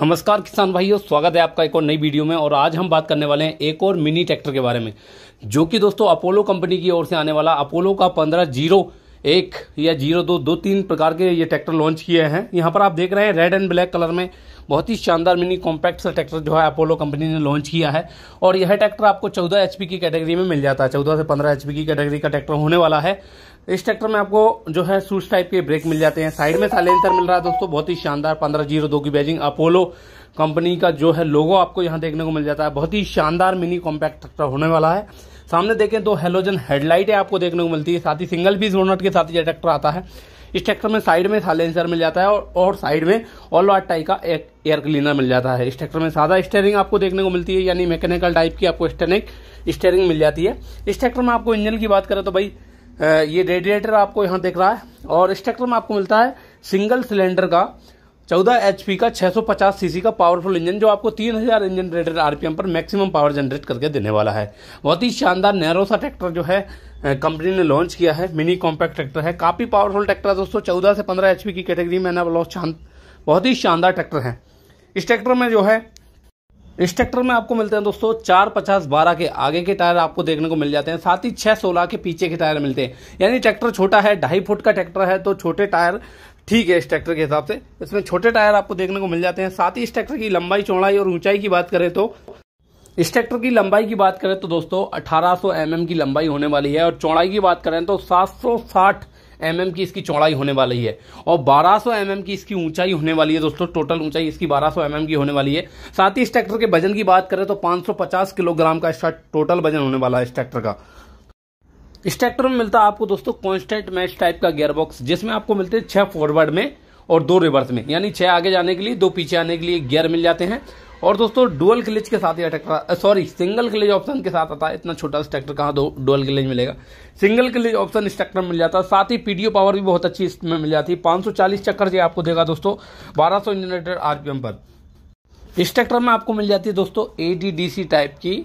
नमस्कार किसान भाइयों स्वागत है आपका एक और नई वीडियो में और आज हम बात करने वाले हैं एक और मिनी ट्रैक्टर के बारे में जो कि दोस्तों अपोलो कंपनी की ओर से आने वाला अपोलो का पंद्रह जीरो एक या जीरो दो दो तीन प्रकार के ये ट्रैक्टर लॉन्च किए हैं यहाँ पर आप देख रहे हैं रेड एंड ब्लैक कलर में बहुत ही शानदार मिनी कॉम्पैक्ट सा ट्रैक्टर जो है अपोलो कंपनी ने लॉन्च किया है और यह ट्रैक्टर आपको चौदह एच की कैटेगरी में मिल जाता है चौदह से पंद्रह एच की कैटेगरी का ट्रैक्टर होने वाला है इस ट्रैक्टर में आपको जो है सूच टाइप के ब्रेक मिल जाते हैं साइड में साइलेंसर मिल रहा है दोस्तों बहुत ही शानदार पंद्रह जीरो दो की बैजिंग अपोलो कंपनी का जो है लोगो आपको यहाँ देखने को मिल जाता है बहुत ही शानदार मिनी कॉम्पैक्ट ट्रैक्टर होने वाला है सामने देखें तो हेलोजन है आपको देखने को मिलती है साथ ही सिंगल पीस बोनट के साथ ये ट्रैक्टर आता है इस ट्रैक्टर में साइड में साइलेंसर मिल जाता है और, और साइड में ऑल वाट टाइप का एक एयर क्लीनर मिल जाता है इस ट्रैक्टर में सादा स्टेयरिंग आपको देखने को मिलती है यानी मैकेनिकल टाइप की आपको स्टेनिक स्टेयरिंग मिल जाती है इस ट्रैक्टर में आपको इंजन की बात करें तो भाई ये रेडिएटर आपको यहाँ देख रहा है और इस ट्रैक्टर में आपको मिलता है सिंगल सिलेंडर का चौदह एचपी का 650 सीसी का पावरफुल इंजन जो आपको 3000 हजार इंजन रेटेड आरपीएम पर मैक्सिमम पावर जनरेट करके देने वाला है बहुत ही शानदार नैरो सा ट्रैक्टर जो है कंपनी ने लॉन्च किया है मिनी कॉम्पैक्ट ट्रैक्टर है काफ़ी पावरफुल ट्रैक्टर है दोस्तों चौदह से पंद्रह एचपी की कैटेगरी में ना बहुत ही शानदार ट्रैक्टर है इस ट्रैक्टर में जो है इस ट्रैक्टर में आपको मिलते हैं दोस्तों चार पचास बारह के आगे के टायर आपको देखने को मिल जाते हैं साथ ही छह सोलह के पीछे के टायर मिलते हैं यानी ट्रैक्टर छोटा है ढाई फुट का ट्रैक्टर है तो छोटे टायर ठीक है इस ट्रैक्टर के हिसाब से इसमें छोटे टायर आपको देखने को मिल जाते हैं साथ ही इस ट्रैक्टर की लंबाई चौड़ाई और ऊंचाई की बात करें तो इस ट्रैक्टर की लंबाई की बात करें तो दोस्तों 1800 सौ mm की लंबाई होने वाली है और चौड़ाई की बात करें तो 760 सौ mm की इसकी चौड़ाई होने वाली है और 1200 सौ mm की इसकी ऊंचाई होने वाली है दोस्तों टोटल ऊंचाई इसकी 1200 सौ mm की होने वाली है साथ ही इस ट्रैक्टर के वजन की बात करें तो 550 किलोग्राम का इसका टोटल वजन होने वाला है इस ट्रैक्टर का इस ट्रैक्टर में मिलता है आपको दोस्तों कॉन्स्टेंट मैच टाइप का गेयरबॉक्स जिसमें आपको मिलते हैं छह फॉरवर्ड में और दो रिवर्स में यानी छह आगे जाने के लिए दो पीछे आने के लिए गियर मिल जाते हैं और दोस्तों डुअल क्लिच के साथ यह tractor sorry single clutch option के साथ आता है इतना छोटा सा ट्रैक्टर कहाँ दो डुअल क्लिच मिलेगा सिंगल क्लिच ऑप्शन इस ट्रैक्टर में मिल जाता है साथ ही पीडीओ पावर भी बहुत अच्छी इसमें मिल जाती है 540 चक्कर ये आपको देगा दोस्तों 1200 सौ इंजनेटर आरपीएम पर इस ट्रैक्टर में आपको मिल जाती है दोस्तों एडीडीसी टाइप की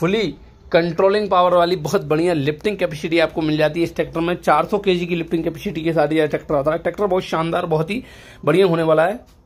फुली कंट्रोलिंग पावर वाली बहुत बढ़िया लिफ्टिंग कैपेसिटी आपको मिल जाती है इस ट्रैक्टर में 400 केजी की लिफ्टिंग कैपेसिटी के साथ यह ट्रैक्टर आता है ट्रैक्टर बहुत शानदार बहुत ही बढ़िया होने वाला है